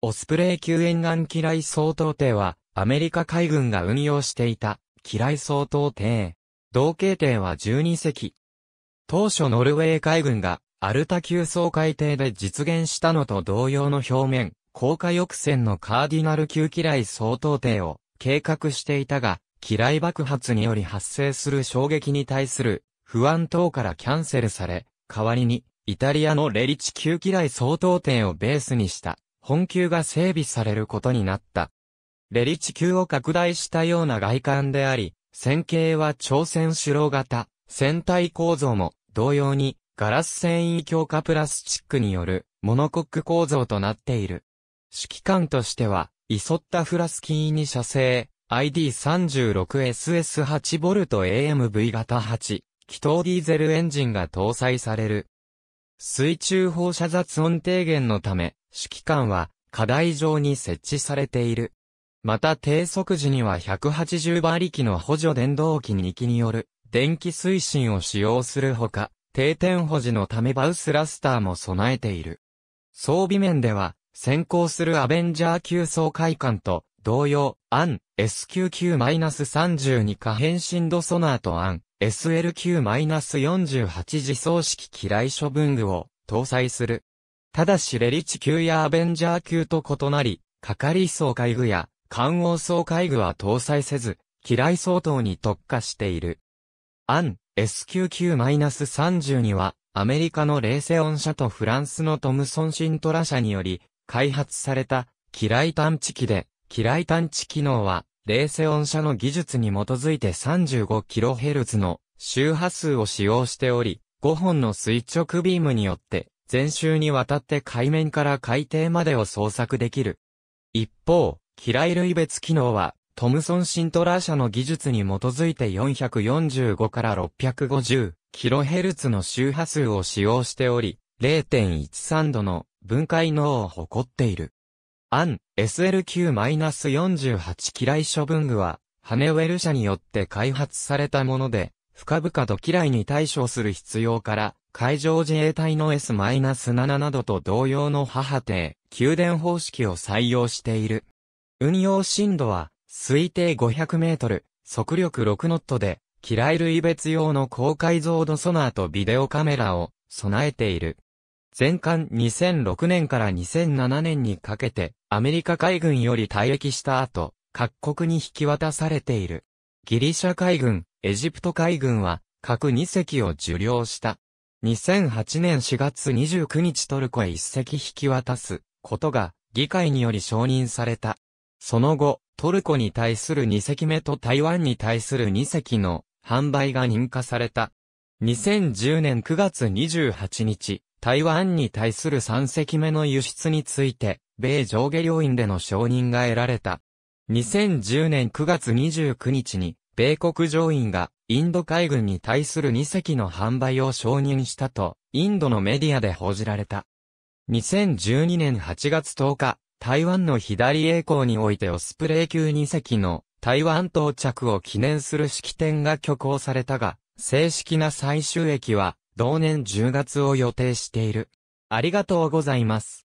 オスプレイ級沿岸機雷総統艇は、アメリカ海軍が運用していた、機雷総統艇。同型艇は12隻。当初ノルウェー海軍が、アルタ級総海艇で実現したのと同様の表面、高火翼線のカーディナル級機雷総統艇を計画していたが、機雷爆発により発生する衝撃に対する不安等からキャンセルされ、代わりに、イタリアのレリチ級機雷総統艇をベースにした本級が整備されることになった。レリ地球を拡大したような外観であり、線形は朝鮮主郎型、船体構造も同様にガラス繊維強化プラスチックによるモノコック構造となっている。指揮官としては、イソッタ・フラスキーに射精、ID36SS8VAMV 型8、気筒ディーゼルエンジンが搭載される。水中放射雑音低減のため、指揮官は課題上に設置されている。また低速時には180馬力の補助電動機2機による電気推進を使用するほか、定点保持のためバウスラスターも備えている。装備面では、先行するアベンジャー級総会艦と同様、アン SQQ-32 可変振度ソナーとアン SLQ-48 自走式機雷処分具を搭載する。ただしレリチ級やアベンジャー級と異なり、係総海具や官王総海具は搭載せず、機雷相当に特化している。アン SQQ-32 は、アメリカのレーセオン社とフランスのトムソンシントラ社により、開発された、機雷探知機で、機雷探知機能は、レーセオン社の技術に基づいて 35kHz の周波数を使用しており、5本の垂直ビームによって全周にわたって海面から海底までを捜索できる。一方、機雷類別機能は、トムソン・シントラー社の技術に基づいて445から 650kHz の周波数を使用しており、0.13度の分解能を誇っている。アン SLQ-48 機雷処分具は、ハネウェル社によって開発されたもので、深々と嫌いに対処する必要から、海上自衛隊の S-7 などと同様の母艇、給電方式を採用している。運用深度は、推定500メートル、速力6ノットで、嫌い類別用の高解像度ソナーとビデオカメラを備えている。全艦2006年から2007年にかけて、アメリカ海軍より退役した後、各国に引き渡されている。ギリシャ海軍、エジプト海軍は、核2隻を受領した。2008年4月29日トルコへ1隻引き渡すことが議会により承認された。その後、トルコに対する2隻目と台湾に対する2隻の販売が認可された。2010年9月28日、台湾に対する3隻目の輸出について、米上下両院での承認が得られた。2010年9月29日に、米国上院がインド海軍に対する2隻の販売を承認したと、インドのメディアで報じられた。2012年8月10日、台湾の左栄光においてオスプレイ級2隻の台湾到着を記念する式典が挙行されたが、正式な最終駅は同年10月を予定している。ありがとうございます。